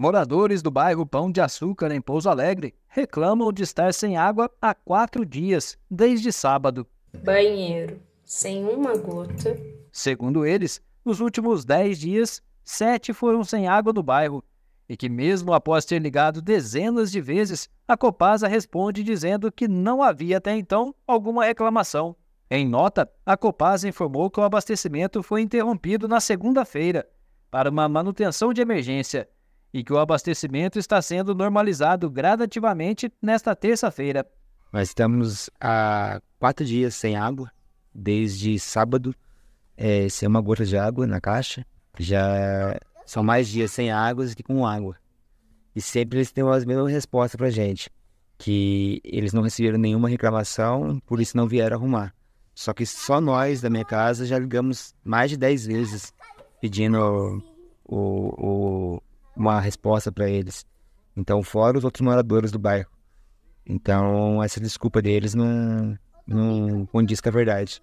Moradores do bairro Pão de Açúcar, em Pouso Alegre, reclamam de estar sem água há quatro dias, desde sábado. Banheiro, sem uma gota. Segundo eles, nos últimos dez dias, sete foram sem água do bairro. E que, mesmo após ter ligado dezenas de vezes, a Copasa responde dizendo que não havia até então alguma reclamação. Em nota, a Copasa informou que o abastecimento foi interrompido na segunda-feira para uma manutenção de emergência e que o abastecimento está sendo normalizado gradativamente nesta terça-feira. Nós estamos há quatro dias sem água, desde sábado, é, sem uma gota de água na caixa. Já são mais dias sem água do que com água. E sempre eles têm as mesmas respostas para gente, que eles não receberam nenhuma reclamação, por isso não vieram arrumar. Só que só nós da minha casa já ligamos mais de 10 vezes pedindo o, o uma resposta para eles. Então, fora os outros moradores do bairro. Então, essa desculpa deles não, não condiz com a verdade.